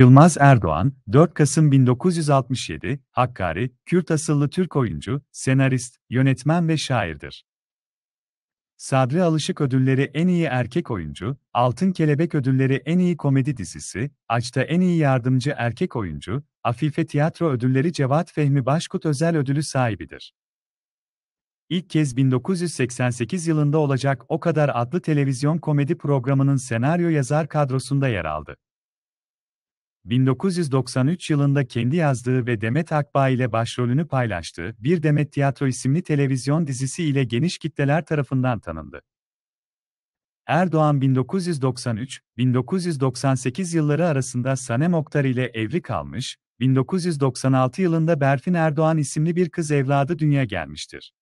Yılmaz Erdoğan, 4 Kasım 1967, Hakkari, Kürt asıllı Türk oyuncu, senarist, yönetmen ve şairdir. Sadri Alışık Ödülleri En İyi Erkek Oyuncu, Altın Kelebek Ödülleri En İyi Komedi Dizisi, Aç'ta En İyi Yardımcı Erkek Oyuncu, Afife Tiyatro Ödülleri Cevat Fehmi Başkut Özel Ödülü sahibidir. İlk kez 1988 yılında olacak O Kadar adlı televizyon komedi programının senaryo yazar kadrosunda yer aldı. 1993 yılında kendi yazdığı ve Demet Akbağ ile başrolünü paylaştığı Bir Demet Tiyatro isimli televizyon dizisi ile geniş kitleler tarafından tanındı. Erdoğan 1993-1998 yılları arasında Sanem Oktar ile evli kalmış, 1996 yılında Berfin Erdoğan isimli bir kız evladı dünya gelmiştir.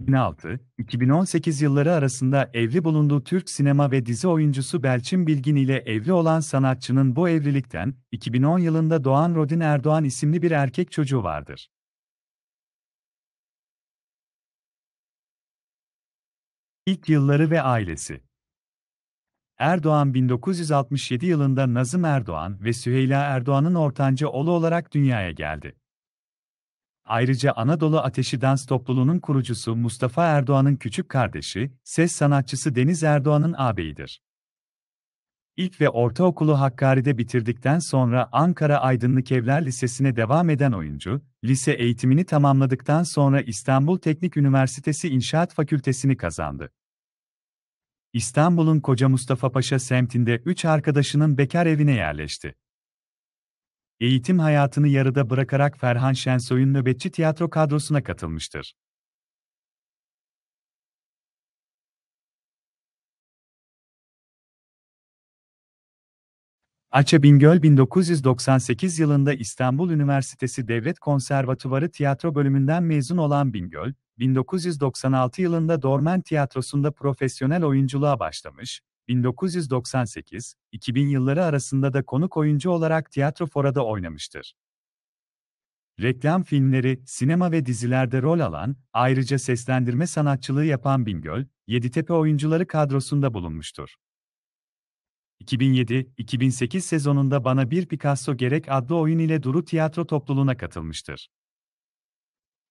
2006-2018 yılları arasında evli bulunduğu Türk sinema ve dizi oyuncusu Belçin Bilgin ile evli olan sanatçının bu evlilikten, 2010 yılında doğan Rodin Erdoğan isimli bir erkek çocuğu vardır. İlk yılları ve ailesi Erdoğan 1967 yılında Nazım Erdoğan ve Süheyla Erdoğan'ın ortanca oğlu olarak dünyaya geldi. Ayrıca Anadolu Ateşi Dans Topluluğu'nun kurucusu Mustafa Erdoğan'ın küçük kardeşi, ses sanatçısı Deniz Erdoğan'ın ağabeyidir. İlk ve ortaokulu Hakkari'de bitirdikten sonra Ankara Aydınlık Evler Lisesi'ne devam eden oyuncu, lise eğitimini tamamladıktan sonra İstanbul Teknik Üniversitesi İnşaat Fakültesini kazandı. İstanbul'un Koca Mustafa Paşa semtinde üç arkadaşının bekar evine yerleşti. Eğitim hayatını yarıda bırakarak Ferhan Şensoy'un nöbetçi tiyatro kadrosuna katılmıştır. Aça Bingöl 1998 yılında İstanbul Üniversitesi Devlet Konservatuvarı Tiyatro bölümünden mezun olan Bingöl, 1996 yılında Dormen Tiyatrosu'nda profesyonel oyunculuğa başlamış, 1998-2000 yılları arasında da konuk oyuncu olarak tiyatro forada oynamıştır. Reklam filmleri, sinema ve dizilerde rol alan, ayrıca seslendirme sanatçılığı yapan Bingöl, Yeditepe oyuncuları kadrosunda bulunmuştur. 2007-2008 sezonunda Bana Bir Picasso Gerek adlı oyun ile Duru Tiyatro topluluğuna katılmıştır.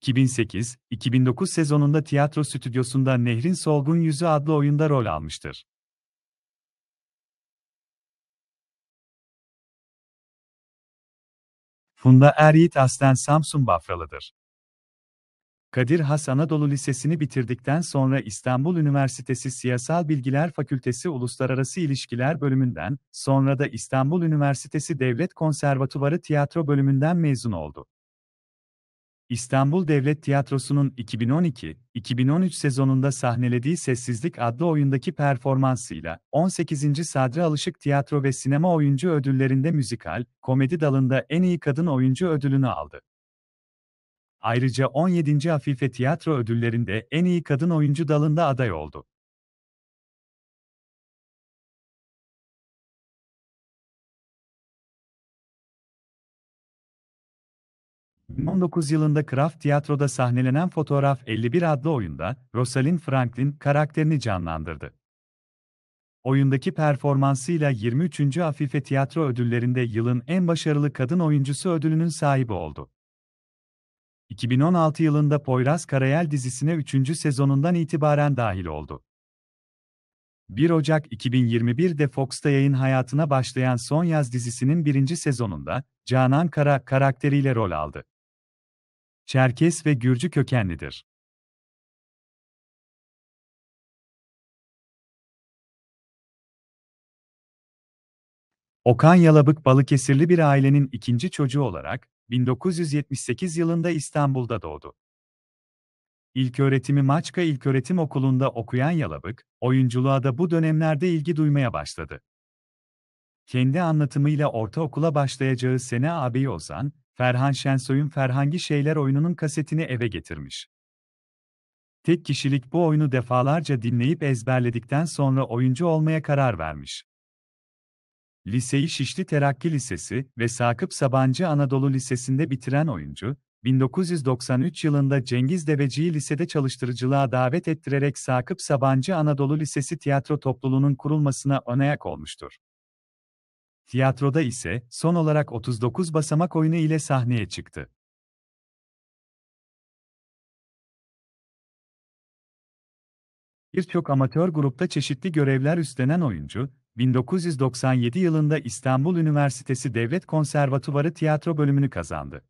2008-2009 sezonunda tiyatro stüdyosunda Nehrin Solgun Yüzü adlı oyunda rol almıştır. Funda Eryiğit aslen Samsun Bafralı'dır. Kadir Has Anadolu Lisesi'ni bitirdikten sonra İstanbul Üniversitesi Siyasal Bilgiler Fakültesi Uluslararası İlişkiler Bölümünden, sonra da İstanbul Üniversitesi Devlet Konservatuvarı Tiyatro Bölümünden mezun oldu. İstanbul Devlet Tiyatrosu'nun 2012-2013 sezonunda sahnelediği Sessizlik adlı oyundaki performansıyla 18. Sadri Alışık Tiyatro ve Sinema Oyuncu Ödülleri'nde müzikal, komedi dalında en iyi kadın oyuncu ödülünü aldı. Ayrıca 17. Afife Tiyatro Ödülleri'nde en iyi kadın oyuncu dalında aday oldu. 2019 yılında Kraft Tiyatro'da sahnelenen Fotoğraf 51 adlı oyunda Rosalind Franklin karakterini canlandırdı. Oyundaki performansıyla 23. Afife Tiyatro Ödülleri'nde yılın en başarılı kadın oyuncusu ödülünün sahibi oldu. 2016 yılında Poyraz Karayel dizisine 3. sezonundan itibaren dahil oldu. 1 Ocak 2021'de Fox'ta yayın hayatına başlayan Son Yaz dizisinin birinci sezonunda Canan Kara karakteriyle rol aldı. Çerkes ve Gürcü kökenlidir. Okan Yalabık Balıkesirli bir ailenin ikinci çocuğu olarak 1978 yılında İstanbul'da doğdu. İlköğretimi Maçka İlköğretim Okulu'nda okuyan Yalabık, oyunculuğa da bu dönemlerde ilgi duymaya başladı. Kendi anlatımıyla ortaokula başlayacağı sene ağabeyi Ozan, Ferhan Şensoy'un Ferhangi Şeyler oyununun kasetini eve getirmiş. Tek kişilik bu oyunu defalarca dinleyip ezberledikten sonra oyuncu olmaya karar vermiş. Liseyi Şişli Terakki Lisesi ve Sakıp Sabancı Anadolu Lisesi'nde bitiren oyuncu, 1993 yılında Cengiz Deveci'yi lisede çalıştırıcılığa davet ettirerek Sakıp Sabancı Anadolu Lisesi Tiyatro Topluluğu'nun kurulmasına önayak olmuştur. Tiyatroda ise son olarak 39 basamak oyunu ile sahneye çıktı. Birçok amatör grupta çeşitli görevler üstlenen oyuncu, 1997 yılında İstanbul Üniversitesi Devlet Konservatuvarı tiyatro bölümünü kazandı.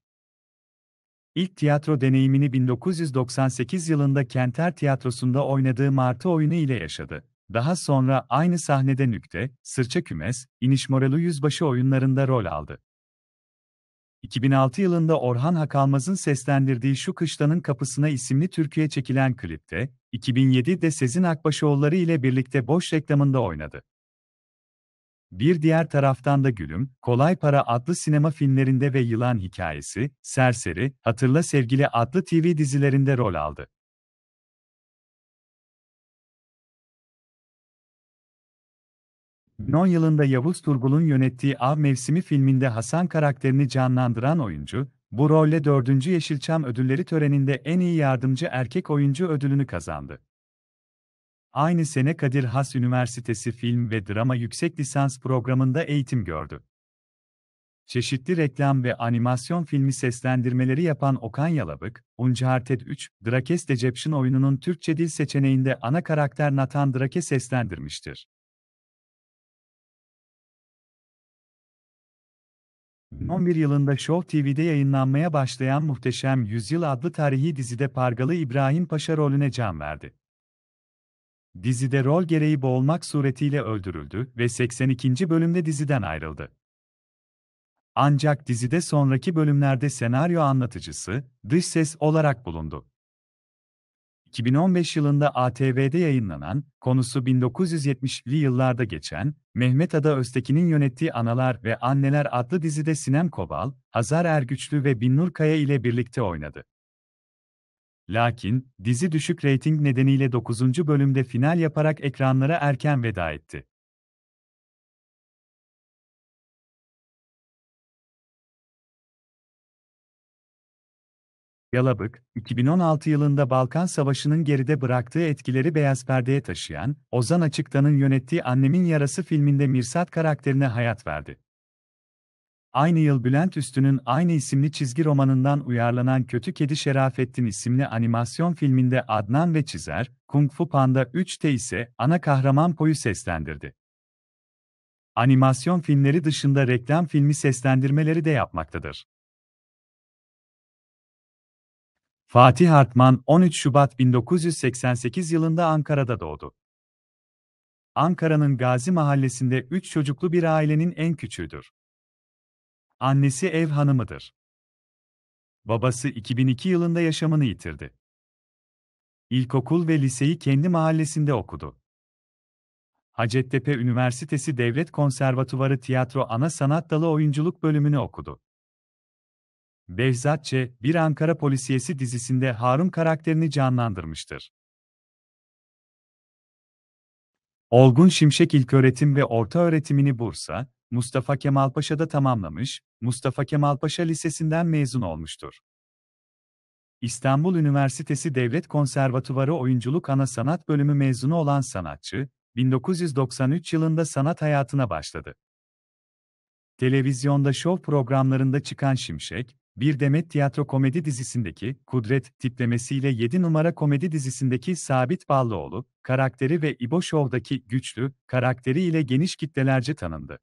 İlk tiyatro deneyimini 1998 yılında Kenter Tiyatrosu'nda oynadığı Martı oyunu ile yaşadı. Daha sonra aynı sahnede Nükte, Sırça Kümes, İniş Moralı Yüzbaşı oyunlarında rol aldı. 2006 yılında Orhan Hakalmaz'ın seslendirdiği Şu kıştanın Kapısına isimli Türkiye çekilen klipte, 2007'de Sezin Akbaşoğulları ile birlikte Boş reklamında oynadı. Bir diğer taraftan da Gülüm, Kolay Para adlı sinema filmlerinde ve Yılan Hikayesi, Serseri, Hatırla Sevgili adlı TV dizilerinde rol aldı. 2010 yılında Yavuz Turgul'un yönettiği Av Mevsimi filminde Hasan karakterini canlandıran oyuncu, bu rolle 4. Yeşilçam Ödülleri töreninde en iyi yardımcı erkek oyuncu ödülünü kazandı. Aynı sene Kadir Has Üniversitesi Film ve Drama Yüksek Lisans programında eğitim gördü. Çeşitli reklam ve animasyon filmi seslendirmeleri yapan Okan Yalabık, Uncaharted 3, Drake's Deception oyununun Türkçe dil seçeneğinde ana karakter Nathan Drake seslendirmiştir. 2011 yılında Show TV'de yayınlanmaya başlayan Muhteşem Yüzyıl adlı tarihi dizide Pargalı İbrahim Paşa rolüne can verdi. Dizide rol gereği boğulmak suretiyle öldürüldü ve 82. bölümde diziden ayrıldı. Ancak dizide sonraki bölümlerde senaryo anlatıcısı, dış ses olarak bulundu. 2015 yılında ATV'de yayınlanan, konusu 1970'li yıllarda geçen, Mehmet Ada Öztekin'in yönettiği Analar ve Anneler adlı dizide Sinem Kobal, Hazar Ergüçlü ve Binnur Kaya ile birlikte oynadı. Lakin, dizi düşük reyting nedeniyle 9. bölümde final yaparak ekranlara erken veda etti. Yalabık, 2016 yılında Balkan Savaşı'nın geride bıraktığı etkileri beyaz perdeye taşıyan, Ozan Açıktan'ın yönettiği Annemin Yarası filminde Mirsat karakterine hayat verdi. Aynı yıl Bülent Üstü'nün aynı isimli çizgi romanından uyarlanan Kötü Kedi Şerafettin isimli animasyon filminde Adnan ve Çizer, Kung Fu Panda 3'te ise ana kahraman Po'yu seslendirdi. Animasyon filmleri dışında reklam filmi seslendirmeleri de yapmaktadır. Fatih Hartman 13 Şubat 1988 yılında Ankara'da doğdu. Ankara'nın Gazi Mahallesi'nde 3 çocuklu bir ailenin en küçüğüdür. Annesi ev hanımıdır. Babası 2002 yılında yaşamını yitirdi. İlkokul ve liseyi kendi mahallesinde okudu. Hacettepe Üniversitesi Devlet Konservatuvarı Tiyatro Ana Sanat Dalı Oyunculuk bölümünü okudu. Bevzat bir Ankara Polisiyesi dizisinde Harun karakterini canlandırmıştır. Olgun Şimşek ilköğretim ve orta öğretimini Bursa, Mustafa Kemal Paşa'da tamamlamış, Mustafa Kemal Paşa Lisesi'nden mezun olmuştur. İstanbul Üniversitesi Devlet Konservatuvarı Oyunculuk Ana Sanat Bölümü mezunu olan sanatçı, 1993 yılında sanat hayatına başladı. Televizyonda şov programlarında çıkan Şimşek, bir Demet Tiyatro komedi dizisindeki Kudret tiplemesiyle 7 numara komedi dizisindeki Sabit Ballıoğlu, karakteri ve İbo Show'daki güçlü, karakteri ile geniş kitlelerce tanındı.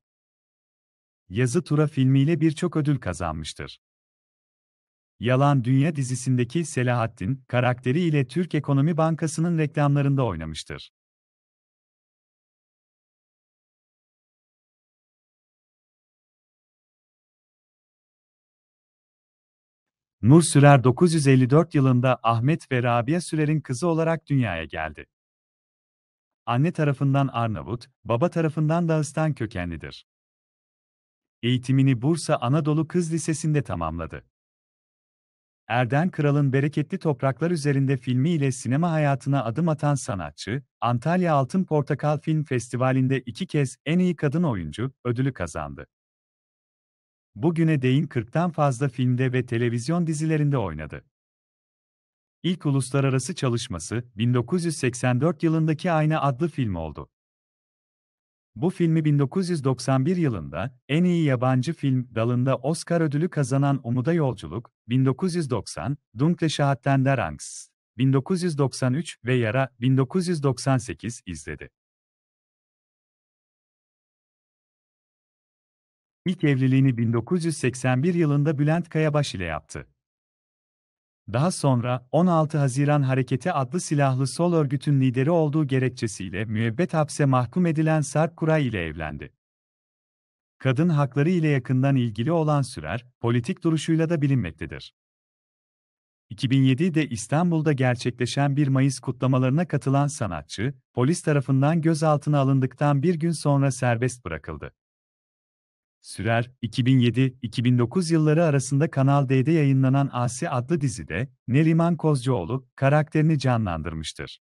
Yazı Tura filmiyle birçok ödül kazanmıştır. Yalan Dünya dizisindeki Selahattin, karakteri ile Türk Ekonomi Bankası'nın reklamlarında oynamıştır. Nur Sürer 954 yılında Ahmet ve Rabia Sürer'in kızı olarak dünyaya geldi. Anne tarafından Arnavut, baba tarafından Dağıstan kökenlidir. Eğitimini Bursa Anadolu Kız Lisesi'nde tamamladı. Erden Kral'ın Bereketli Topraklar Üzerinde filmi ile sinema hayatına adım atan sanatçı, Antalya Altın Portakal Film Festivali'nde iki kez en iyi kadın oyuncu ödülü kazandı bugüne değin 40'tan fazla filmde ve televizyon dizilerinde oynadı. İlk uluslararası çalışması 1984 yılındaki Ayna adlı film oldu. Bu filmi 1991 yılında en iyi yabancı film dalında Oscar ödülü kazanan Umuda Yolculuk, 1990, Dunkle Şahatten der Angst, 1993 ve Yara, 1998 izledi. İlk evliliğini 1981 yılında Bülent Kayabaş ile yaptı. Daha sonra 16 Haziran Hareketi adlı silahlı sol örgütün lideri olduğu gerekçesiyle müebbet hapse mahkum edilen Sarp Kuray ile evlendi. Kadın hakları ile yakından ilgili olan Sürer, politik duruşuyla da bilinmektedir. 2007'de İstanbul'da gerçekleşen 1 Mayıs kutlamalarına katılan sanatçı, polis tarafından gözaltına alındıktan bir gün sonra serbest bırakıldı. Sürer, 2007-2009 yılları arasında Kanal D'de yayınlanan Asi adlı dizide Neriman Kozcuoğlu karakterini canlandırmıştır.